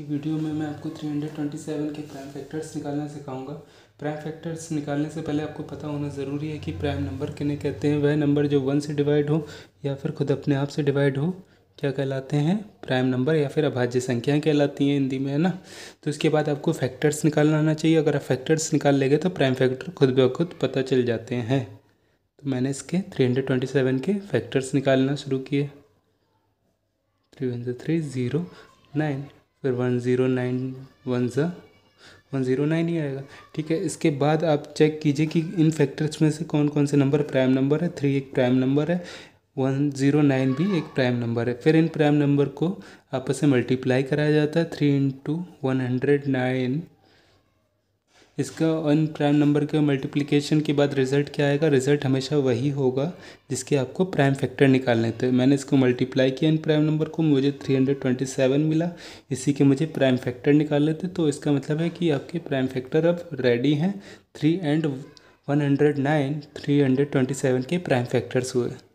की वीडियो में मैं आपको 327 के प्राइम फैक्टर्स निकालना सिखाऊंगा प्राइम फैक्टर्स निकालने से पहले आपको पता होना ज़रूरी है कि प्राइम नंबर किन्हें कहते हैं वह नंबर जो वन से डिवाइड हो या फिर खुद अपने आप से डिवाइड हो क्या कहलाते हैं प्राइम नंबर या फिर अभाज्य संख्याएं कहलाती हैं हिंदी में है ना तो उसके बाद आपको फैक्टर्स निकालना आना चाहिए अगर आप फैक्टर्स निकाल लेंगे तो प्राइम फैक्टर खुद ब खुद पता चल जाते हैं तो मैंने इसके 327 के फैक्टर्स निकालना शुरू किए three one zero three zero nine फिर वन ज़ीरो नाइन वन ज़ा वन ज़ीरो नाइन ही आएगा ठीक है इसके बाद आप चेक कीजिए कि इन फैक्टर्स में से कौन कौन से नंबर प्राइम नंबर है थ्री एक प्राइम नंबर है वन ज़ीरो नाइन भी एक प्राइम नंबर है फिर इन प्राइम नंबर को आपस में मल्टीप्लाई कराया जाता है three into one hundred nine इसका अन प्राइम नंबर के मल्टीप्लिकेशन के बाद रिज़ल्ट क्या आएगा रिज़ल्ट हमेशा वही होगा जिसके आपको प्राइम फैक्टर निकालने थे तो मैंने इसको मल्टीप्लाई किया अन प्राइम नंबर को मुझे थ्री हंड्रेड ट्वेंटी सेवन मिला इसी के मुझे प्राइम फैक्टर निकालने थे तो इसका मतलब है कि आपके प्राइम फैक्टर अब रेडी हैं three and one hundred nine three hundred twenty seven के प्राइम फैक्टर्स हुए